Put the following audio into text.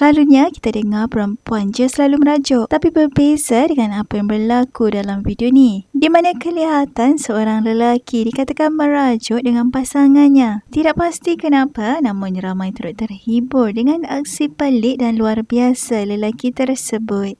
Selalunya kita dengar perempuan je selalu merajuk tapi berbeza dengan apa yang berlaku dalam video ni. Di mana kelihatan seorang lelaki dikatakan merajuk dengan pasangannya. Tidak pasti kenapa namun ramai turut terhibur dengan aksi pelik dan luar biasa lelaki tersebut.